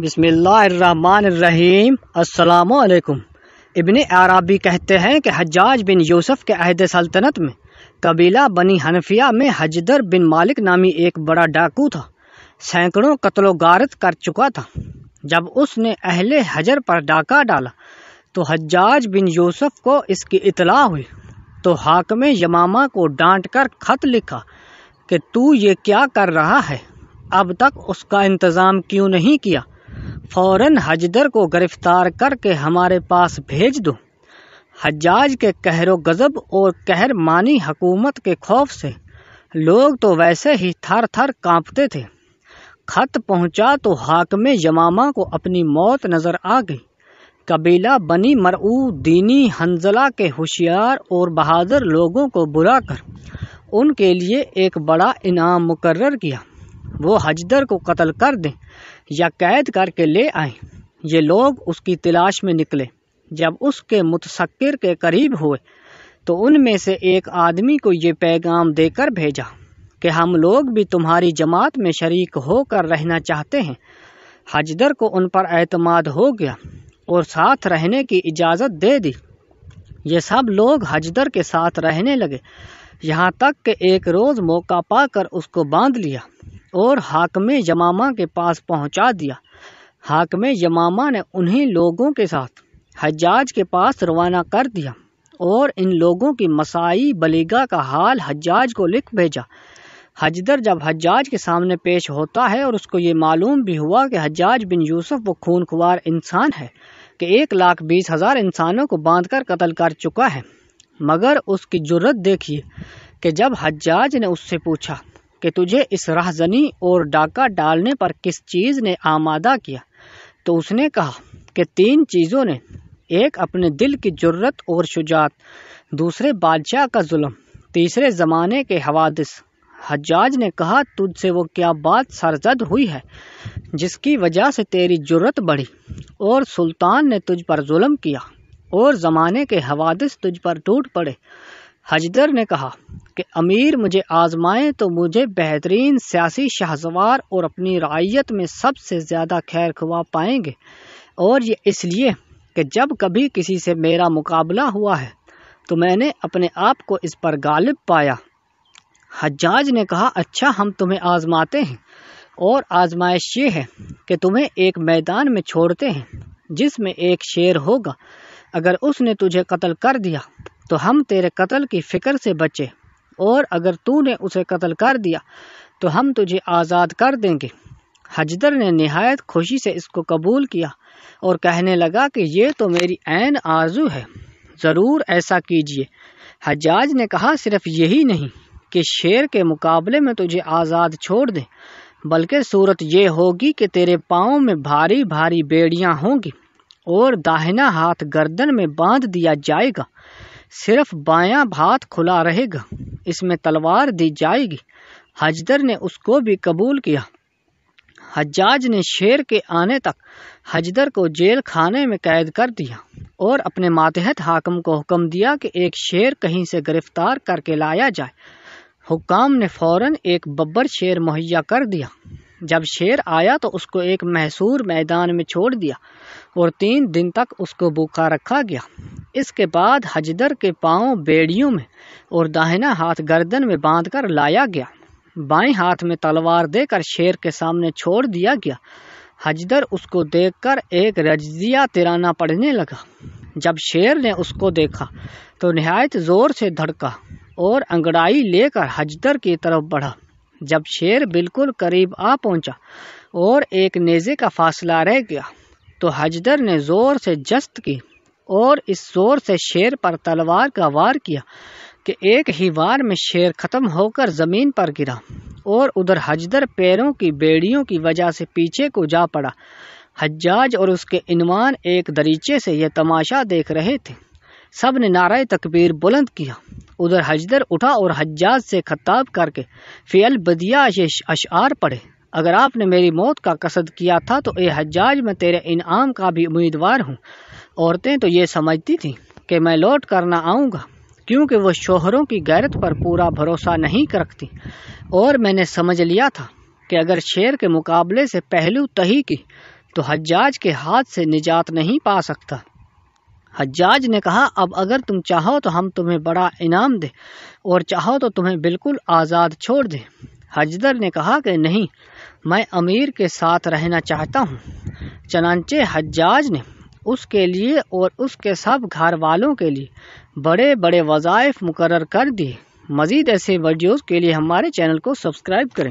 बिसमीम असलकुम इबन आरबी कहते हैं कि हजाज बिन यूसुफ के अहद सल्तनत में कबीला बनी हनफिया में हजदर बिन मालिक नामी एक बड़ा डाकू था सैकड़ों कत्लो गारत कर चुका था जब उसने अहले हजर पर डाका डाला तो हजाज बिन यूसुफ को इसकी इतला हुई तो हाकम यमामा को डांट कर खत लिखा कि तू ये क्या कर रहा है अब तक उसका इंतज़ाम क्यों नहीं किया फौरन हजदर को गिरफ्तार करके हमारे पास भेज दो हजाज के कहरो गज़ब और कहर मानी हकूमत के खौफ से लोग तो वैसे ही थर थर कांपते थे खत पहुंचा तो हाकम यमामा को अपनी मौत नज़र आ गई कबीला बनी मरऊ दीनी हंजला के होशियार और बहादुर लोगों को बुलाकर उनके लिए एक बड़ा इनाम मुकर्र किया वो हजदर को कत्ल कर दें या कैद करके ले आए ये लोग उसकी तलाश में निकले जब उसके मुतसक्र के करीब हुए तो उनमें से एक आदमी को ये पैगाम देकर भेजा कि हम लोग भी तुम्हारी जमात में शरीक होकर रहना चाहते हैं हजदर को उन पर अतमाद हो गया और साथ रहने की इजाज़त दे दी ये सब लोग हजदर के साथ रहने लगे यहाँ तक कि एक रोज़ मौका पाकर उसको बांध लिया और हाकम जमामा के पास पहुंचा दिया हाकम जमामा ने उन्हीं लोगों के साथ हजाज के पास रवाना कर दिया और इन लोगों की मसाई बलीगा का हाल हजाज को लिख भेजा हजदर जब हजाज के सामने पेश होता है और उसको ये मालूम भी हुआ कि हजाज बिन यूसुफ वो खून खुवार इंसान है कि एक लाख बीस हज़ार इंसानों को बांध कर कत्ल कर चुका है मगर उसकी जुर्रत देखिए कि जब हजाज ने उससे पूछा कि तुझे इस राहजनी और डाका डालने पर किस चीज़ ने आमादा किया तो उसने कहा कि तीन चीज़ों ने एक अपने दिल की जरूरत और शुजात दूसरे बादशाह का जुल्म तीसरे ज़माने के हवादिस हजाज ने कहा तुझसे वो क्या बात सरजद हुई है जिसकी वजह से तेरी जरूरत बढ़ी और सुल्तान ने तुझ पर जुल्म किया और ज़माने के हवादिस तुझ पर टूट पड़े हजदर ने कहा कि अमीर मुझे आजमाएं तो मुझे बेहतरीन सियासी शाहजवार और अपनी रायत में सबसे ज़्यादा खैर खुवा पाएंगे और ये इसलिए कि जब कभी किसी से मेरा मुकाबला हुआ है तो मैंने अपने आप को इस पर गालिब पाया हजाज ने कहा अच्छा हम तुम्हें आजमाते हैं और आजमाइश ये है कि तुम्हें एक मैदान में छोड़ते हैं जिसमें एक शेर होगा अगर उसने तुझे कत्ल कर दिया तो हम तेरे कत्ल की फ़िक्र से बचे और अगर तूने उसे कत्ल कर दिया तो हम तुझे आज़ाद कर देंगे हजदर ने नहायत खुशी से इसको कबूल किया और कहने लगा कि ये तो मेरी ऐन आरजू है ज़रूर ऐसा कीजिए हजाज ने कहा सिर्फ यही नहीं कि शेर के मुकाबले में तुझे आज़ाद छोड़ दें बल्कि सूरत यह होगी कि तेरे पाँव में भारी भारी बेड़ियाँ होंगी और दाहिना हाथ गर्दन में बांध दिया जाएगा सिर्फ बायां भात खुला रहेगा इसमें तलवार दी जाएगी हजदर ने उसको भी कबूल किया हजाज ने शेर के आने तक हजदर को जेल खाने में कैद कर दिया और अपने मातहत हाकम को हुक्म दिया कि एक शेर कहीं से गिरफ्तार करके लाया जाए हुकाम ने फौरन एक बब्बर शेर मुहैया कर दिया जब शेर आया तो उसको एक महसूर मैदान में छोड़ दिया और तीन दिन तक उसको भूखा रखा गया इसके बाद हजदर के पांव बेड़ियों में और दाहिना हाथ गर्दन में बांधकर लाया गया बाएं हाथ में तलवार देकर शेर के सामने छोड़ दिया गया हजदर उसको देखकर एक रजिया तिराना पड़ने लगा जब शेर ने उसको देखा तो नहायत ज़ोर से धड़का और अंगड़ाई लेकर हजदर की तरफ बढ़ा जब शेर बिल्कुल करीब आ पहुंचा और एक नेज़े का फासला रह गया तो हजदर ने ज़ोर से जस्त की और इस शोर से शेर पर तलवार का वार किया कि एक ही वार में शेर खत्म होकर ज़मीन पर गिरा और उधर हजदर पैरों की बेड़ियों की वजह से पीछे को जा पड़ा हज्जाज और उसके इनवान एक दरीचे से यह तमाशा देख रहे थे सब ने नारा तकबीर बुलंद किया उधर हजदर उठा और हज्जाज से खताब करके फ़ियल बदिया अशार पढ़े अगर आपने मेरी मौत का कसद किया था तो ए हज्जाज मैं तेरे इनाम का भी उम्मीदवार हूँ औरतें तो ये समझती थीं कि मैं लौट कर ना आऊँगा क्योंकि वह शोहरों की गैरत पर पूरा भरोसा नहीं रखती और मैंने समझ लिया था कि अगर शेर के मुकाबले से पहलू तही की तो हज्जाज के हाथ से निजात नहीं पा सकता हज्जाज ने कहा अब अगर तुम चाहो तो हम तुम्हें बड़ा इनाम दें और चाहो तो तुम्हें बिल्कुल आज़ाद छोड़ दें हजदर ने कहा कि नहीं मैं अमीर के साथ रहना चाहता हूँ चनानचे हज्जाज ने उसके लिए और उसके सब घर वालों के लिए बड़े बड़े वज़ाइफ मुकर कर दिए मज़ीद ऐसे वीडियोज़ के लिए हमारे चैनल को सब्सक्राइब करें